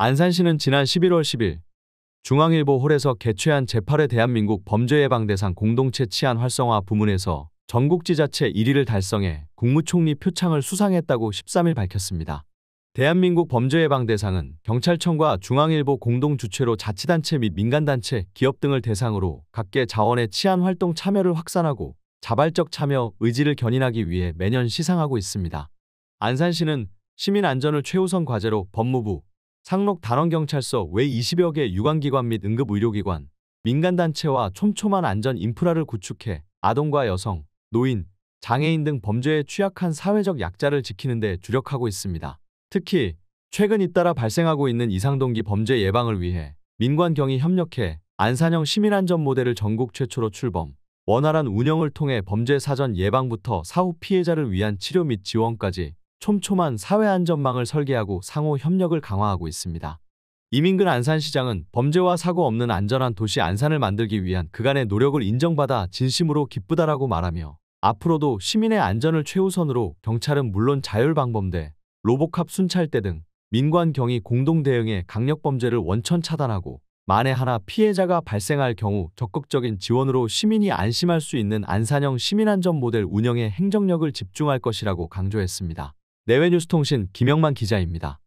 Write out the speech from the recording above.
안산시는 지난 11월 10일 중앙일보 홀에서 개최한 제8회 대한민국 범죄예방대상 공동체 치안 활성화 부문에서 전국 지자체 1위를 달성해 국무총리 표창을 수상했다고 13일 밝혔습니다. 대한민국 범죄예방대상은 경찰청과 중앙일보 공동 주최로 자치단체 및 민간단체, 기업 등을 대상으로 각계 자원의 치안활동 참여를 확산하고 자발적 참여 의지를 견인하기 위해 매년 시상하고 있습니다. 안산시는 시민 안전을 최우선 과제로 법무부, 상록 단원경찰서 외 20여 개 유관기관 및 응급의료기관, 민간단체와 촘촘한 안전 인프라를 구축해 아동과 여성, 노인, 장애인 등 범죄에 취약한 사회적 약자를 지키는 데 주력하고 있습니다. 특히 최근 잇따라 발생하고 있는 이상동기 범죄 예방을 위해 민관경이 협력해 안산형 시민안전 모델을 전국 최초로 출범, 원활한 운영을 통해 범죄 사전 예방부터 사후 피해자를 위한 치료 및 지원까지 촘촘한 사회 안전망을 설계하고 상호 협력을 강화하고 있습니다. 이민근 안산시장은 범죄와 사고 없는 안전한 도시 안산을 만들기 위한 그간의 노력을 인정받아 진심으로 기쁘다라고 말하며 앞으로도 시민의 안전을 최우선으로 경찰은 물론 자율방범대, 로봇캅 순찰대 등 민관 경위 공동 대응에 강력 범죄를 원천 차단하고 만에 하나 피해자가 발생할 경우 적극적인 지원으로 시민이 안심할 수 있는 안산형 시민안전 모델 운영에 행정력을 집중할 것이라고 강조했습니다. 내외뉴스통신 김영만 기자입니다.